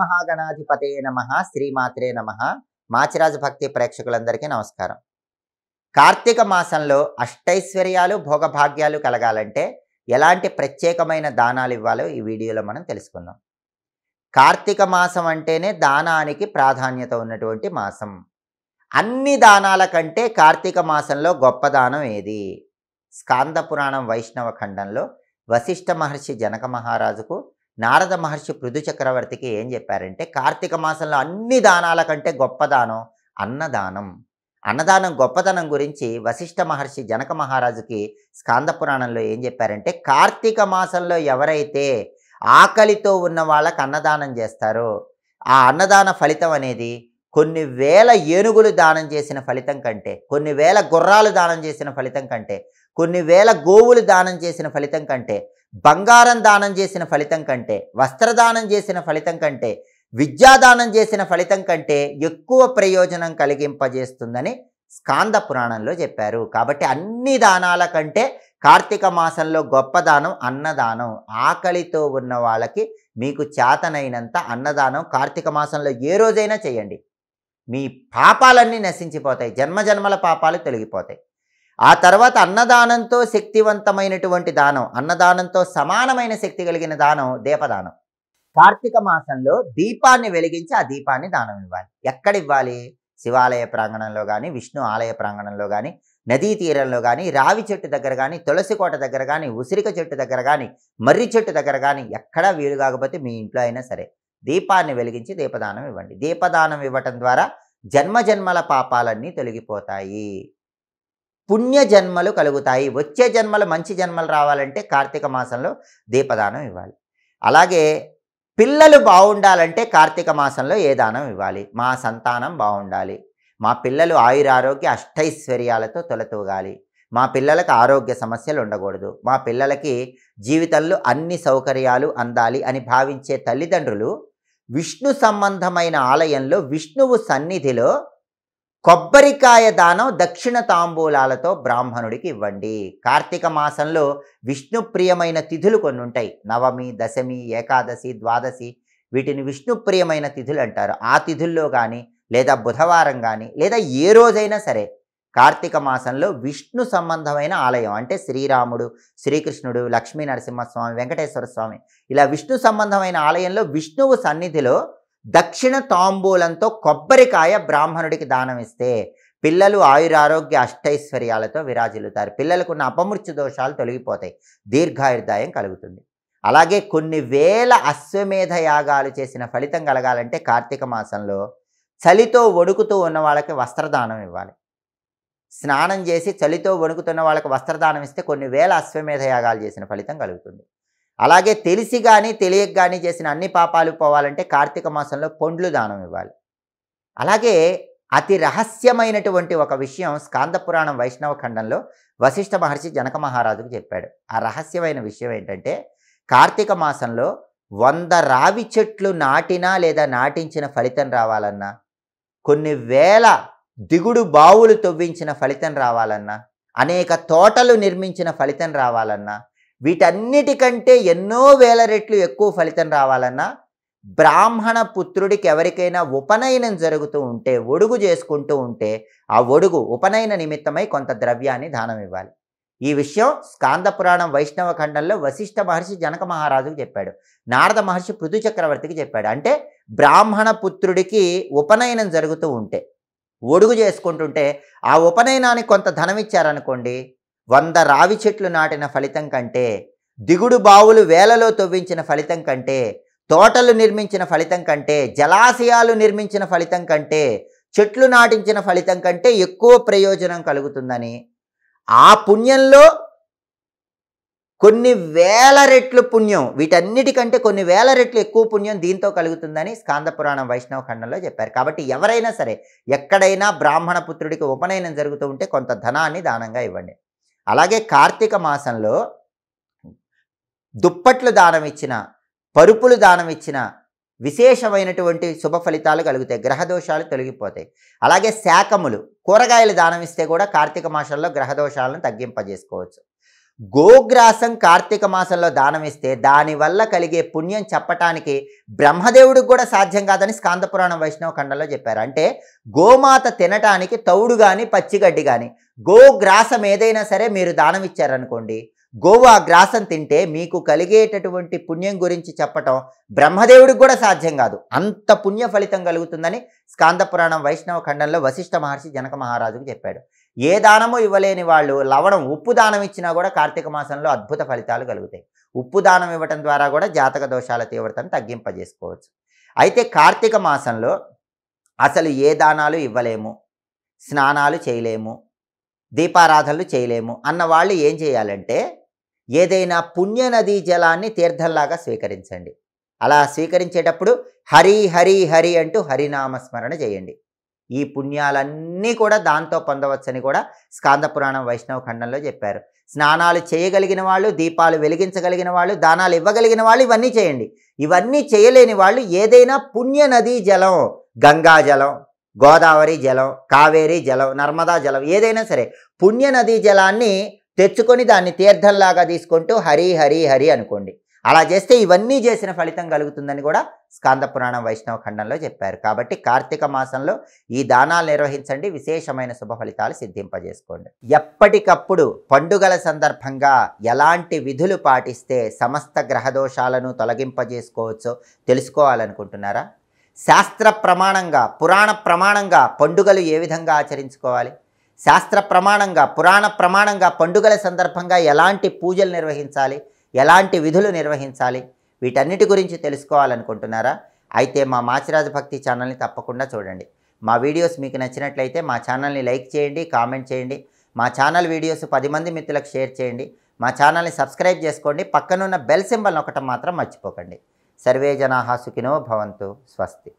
మహాగణాధిపతే నమ శ్రీమాత్రే నమ మాచిరాజు భక్తి ప్రేక్షకులందరికీ నమస్కారం కార్తీక మాసంలో అష్టైశ్వర్యాలు భోగభాగ్యాలు కలగాలంటే ఎలాంటి ప్రత్యేకమైన దానాలు ఇవ్వాలో ఈ వీడియోలో మనం తెలుసుకుందాం కార్తీక మాసం అంటేనే దానానికి ప్రాధాన్యత ఉన్నటువంటి మాసం అన్ని దానాల కంటే కార్తీక మాసంలో గొప్ప దానం ఏది స్కాంద పురాణం వైష్ణవ ఖండంలో వశిష్ఠ మహర్షి జనక మహారాజుకు నారద మహర్షి పృథు చక్రవర్తికి ఏం చెప్పారంటే కార్తీక మాసంలో అన్ని దానాల కంటే గొప్ప దానం అన్నదానం అన్నదానం గొప్పతనం గురించి వశిష్ఠ మహర్షి జనక మహారాజుకి స్కాంద పురాణంలో ఏం చెప్పారంటే కార్తీక మాసంలో ఎవరైతే ఆకలితో ఉన్న వాళ్ళకు అన్నదానం చేస్తారో ఆ అన్నదాన ఫలితం అనేది కొన్ని వేల ఏనుగులు దానం చేసిన ఫలితం కంటే కొన్ని వేల గుర్రాలు దానం చేసిన ఫలితం కంటే కొన్ని వేల గోవులు దానం చేసిన ఫలితం కంటే బంగారం దానం చేసిన ఫలితం కంటే వస్త్రదానం చేసిన ఫలితం కంటే విద్యాదానం చేసిన ఫలితం కంటే ఎక్కువ ప్రయోజనం కలిగింపజేస్తుందని స్కాంద పురాణంలో చెప్పారు కాబట్టి అన్ని దానాల కంటే కార్తీక మాసంలో గొప్ప దానం అన్నదానం ఆకలితో ఉన్న వాళ్ళకి మీకు చేతనైనంత అన్నదానం కార్తీక మాసంలో ఏ రోజైనా చేయండి మీ పాపాలన్నీ నశించిపోతాయి జన్మజన్మల పాపాలు తొలగిపోతాయి ఆ తర్వాత అన్నదానంతో శక్తివంతమైనటువంటి దానం అన్నదానంతో సమానమైన శక్తి కలిగిన దానం దీపదానం కార్తీక మాసంలో దీపాన్ని వెలిగించి ఆ దీపాన్ని దానం ఇవ్వాలి ఎక్కడ ఇవ్వాలి శివాలయ ప్రాంగణంలో కానీ విష్ణు ఆలయ ప్రాంగణంలో కానీ నదీ తీరంలో కానీ రావి చెట్టు దగ్గర కానీ తులసి కోట దగ్గర కానీ ఉసిరిక చెట్టు దగ్గర కానీ మర్రి చెట్టు దగ్గర కానీ ఎక్కడా వీలు కాకపోతే మీ ఇంట్లో అయినా సరే దీపాన్ని వెలిగించి దీపదానం ఇవ్వండి దీపదానం ఇవ్వటం ద్వారా జన్మ జన్మల పాపాలన్నీ తొలగిపోతాయి పుణ్యజన్మలు కలుగుతాయి వచ్చే జన్మలు మంచి జన్మలు రావాలంటే కార్తీక మాసంలో దీపదానం ఇవ్వాలి అలాగే పిల్లలు బాగుండాలంటే కార్తీక మాసంలో ఏ దానం ఇవ్వాలి మా సంతానం బాగుండాలి మా పిల్లలు ఆయురారోగ్య అష్టైశ్వర్యాలతో తొలతూగాలి మా పిల్లలకు ఆరోగ్య సమస్యలు ఉండకూడదు మా పిల్లలకి జీవితంలో అన్ని సౌకర్యాలు అందాలి అని భావించే తల్లిదండ్రులు విష్ణు సంబంధమైన ఆలయంలో విష్ణువు సన్నిధిలో కొబ్బరికాయ దానం దక్షిణ తాంబూలాలతో బ్రాహ్మణుడికి ఇవ్వండి కార్తీక మాసంలో విష్ణుప్రియమైన తిథులు కొన్ని ఉంటాయి నవమి దశమి ఏకాదశి ద్వాదశి వీటిని విష్ణుప్రియమైన తిథులు అంటారు ఆ తిథుల్లో కానీ లేదా బుధవారం కానీ లేదా ఏ రోజైనా సరే కార్తీక మాసంలో విష్ణు సంబంధమైన ఆలయం అంటే శ్రీరాముడు శ్రీకృష్ణుడు లక్ష్మీ నరసింహస్వామి వెంకటేశ్వర స్వామి ఇలా విష్ణు సంబంధమైన ఆలయంలో విష్ణువు సన్నిధిలో దక్షిణ తాంబూలంతో కొబ్బరికాయ బ్రాహ్మణుడికి దానం ఇస్తే పిల్లలు ఆయురారోగ్య అష్టైశ్వర్యాలతో విరాజిల్లుతారు పిల్లలకున్న అపమృత్యు దోషాలు తొలగిపోతాయి దీర్ఘాయుర్దాయం కలుగుతుంది అలాగే కొన్ని వేల అశ్వమేధ యాగాలు చేసిన ఫలితం కలగాలంటే కార్తీక మాసంలో చలితో వణుకుతూ ఉన్న వాళ్ళకి వస్త్రదానం ఇవ్వాలి స్నానం చేసి చలితో వణుకుతున్న వాళ్ళకి వస్త్రదానం ఇస్తే కొన్ని వేల అశ్వమేధ యాగాలు చేసిన ఫలితం కలుగుతుంది అలాగే తెలిసి కానీ తెలియక కానీ చేసిన అన్ని పాపాలు పోవాలంటే కార్తీక మాసంలో పండ్లు దానం ఇవ్వాలి అలాగే అతి రహస్యమైనటువంటి ఒక విషయం స్కాంద పురాణం వైష్ణవ ఖండంలో వశిష్ఠ మహర్షి జనక మహారాజుకు చెప్పాడు ఆ రహస్యమైన విషయం ఏంటంటే కార్తీక మాసంలో వంద రావి చెట్లు నాటినా లేదా నాటించిన ఫలితం రావాలన్నా కొన్ని వేల దిగుడు బావులు తవ్వించిన ఫలితం రావాలన్నా అనేక తోటలు నిర్మించిన ఫలితం రావాలన్నా వీటన్నిటికంటే ఎన్నో వేల రెట్లు ఎక్కువ ఫలితం రావాలన్నా బ్రాహ్మణ పుత్రుడికి ఎవరికైనా ఉపనయనం జరుగుతూ ఉంటే ఒడుగు చేసుకుంటూ ఉంటే ఆ ఒడుగు ఉపనయన నిమిత్తమై కొంత ద్రవ్యాన్ని దానం ఇవ్వాలి ఈ విషయం స్కాంద పురాణం వైష్ణవ ఖండంలో వశిష్ఠ మహర్షి జనక మహారాజుకు చెప్పాడు నారద మహర్షి పృథు చక్రవర్తికి చెప్పాడు అంటే బ్రాహ్మణ పుత్రుడికి ఉపనయనం జరుగుతూ ఉంటే ఒడుగు చేసుకుంటుంటే ఆ ఉపనయనానికి కొంత ధనం ఇచ్చారనుకోండి వంద రావి చెట్లు నాటిన ఫలితం కంటే దిగుడు బావులు వేలలో తవ్వించిన ఫలితం కంటే తోటలు నిర్మించిన ఫలితం కంటే జలాశయాలు నిర్మించిన ఫలితం కంటే చెట్లు నాటించిన ఫలితం కంటే ఎక్కువ ప్రయోజనం కలుగుతుందని ఆ పుణ్యంలో కొన్ని వేల రెట్లు పుణ్యం వీటన్నిటికంటే కొన్ని వేల రెట్లు ఎక్కువ పుణ్యం దీంతో కలుగుతుందని స్కాంద పురాణం వైష్ణవ ఖండంలో చెప్పారు కాబట్టి ఎవరైనా సరే ఎక్కడైనా బ్రాహ్మణ పుత్రుడికి ఉపనయనం జరుగుతూ ఉంటే కొంత ధనాన్ని దానంగా ఇవ్వండి అలాగే కార్తీక మాసంలో దుప్పట్లు దానం ఇచ్చిన పరుపులు దానం ఇచ్చిన విశేషమైనటువంటి శుభ ఫలితాలు కలుగుతాయి గ్రహదోషాలు తొలగిపోతాయి అలాగే శాకములు కూరగాయలు దానం ఇస్తే కూడా కార్తీక మాసంలో గ్రహదోషాలను తగ్గింపజేసుకోవచ్చు గోగ్రాసం కార్తీక మాసంలో దానం ఇస్తే దానివల్ల కలిగే పుణ్యం చెప్పటానికి బ్రహ్మదేవుడికి కూడా సాధ్యం కాదని స్కాందపురాణం వైష్ణవ ఖండంలో చెప్పారు అంటే గోమాత తినటానికి తౌడు కానీ పచ్చిగడ్డి కానీ గోగ్రాసం ఏదైనా సరే మీరు దానం ఇచ్చారనుకోండి గోవు ఆ గ్రాసం తింటే మీకు కలిగేటటువంటి పుణ్యం గురించి చెప్పటం బ్రహ్మదేవుడికి కూడా సాధ్యం కాదు అంత పుణ్య ఫలితం కలుగుతుందని స్కాందపురాణం వైష్ణవ ఖండంలో వశిష్ఠ మహర్షి జనక మహారాజుకు చెప్పాడు ఏ దానము ఇవ్వలేని వాళ్ళు లవణం ఉప్పు దానం ఇచ్చినా కూడా కార్తీక మాసంలో అద్భుత ఫలితాలు కలుగుతాయి ఉప్పు దానం ఇవ్వటం ద్వారా కూడా జాతక దోషాల తీవ్రతను తగ్గింపజేసుకోవచ్చు అయితే కార్తీక మాసంలో అసలు ఏ దానాలు ఇవ్వలేము స్నానాలు చేయలేము దీపారాధనలు చేయలేము అన్న వాళ్ళు ఏం చేయాలంటే ఏదైనా పుణ్యనదీ జలాన్ని తీర్థంలాగా స్వీకరించండి అలా స్వీకరించేటప్పుడు హరి హరి హరి అంటూ హరినామస్మరణ చేయండి ఈ పుణ్యాలన్నీ కూడా దాంతో పొందవచ్చని కూడా స్కాంద పురాణం వైష్ణవ ఖండంలో చెప్పారు స్నానాలు చేయగలిగిన వాళ్ళు దీపాలు వెలిగించగలిగిన వాళ్ళు దానాలు ఇవ్వగలిగిన వాళ్ళు ఇవన్నీ చేయండి ఇవన్నీ చేయలేని వాళ్ళు ఏదైనా పుణ్య నదీ జలం గంగా జలం గోదావరి జలం కావేరీ జలం నర్మదా జలం ఏదైనా సరే పుణ్య నదీ జలాన్ని తెచ్చుకొని దాన్ని తీర్థంలాగా తీసుకుంటూ హరి హరి హరి అనుకోండి అలా చేస్తే ఇవన్నీ చేసిన ఫలితం కలుగుతుందని కూడా స్కాంద పురాణం వైష్ణవ ఖండంలో చెప్పారు కాబట్టి కార్తీక మాసంలో ఈ దానాలు నిర్వహించండి విశేషమైన శుభ ఫలితాలు సిద్ధింపజేసుకోండి ఎప్పటికప్పుడు పండుగల సందర్భంగా ఎలాంటి విధులు పాటిస్తే సమస్త గ్రహదోషాలను తొలగింపజేసుకోవచ్చో తెలుసుకోవాలనుకుంటున్నారా శాస్త్ర ప్రమాణంగా పురాణ ప్రమాణంగా పండుగలు ఏ విధంగా ఆచరించుకోవాలి శాస్త్ర ప్రమాణంగా పురాణ ప్రమాణంగా పండుగల సందర్భంగా ఎలాంటి పూజలు నిర్వహించాలి ఎలాంటి విధులు నిర్వహించాలి వీటన్నిటి గురించి తెలుసుకోవాలనుకుంటున్నారా అయితే మా మాచిరాజ భక్తి ఛానల్ని తప్పకుండా చూడండి మా వీడియోస్ మీకు నచ్చినట్లయితే మా ఛానల్ని లైక్ చేయండి కామెంట్ చేయండి మా ఛానల్ వీడియోస్ పది మంది మిత్రులకు షేర్ చేయండి మా ఛానల్ని సబ్స్క్రైబ్ చేసుకోండి పక్కనున్న బెల్ సింబల్ ఒకటం మాత్రం మర్చిపోకండి సర్వే జనాహా సుఖినో భవంతు స్వస్తి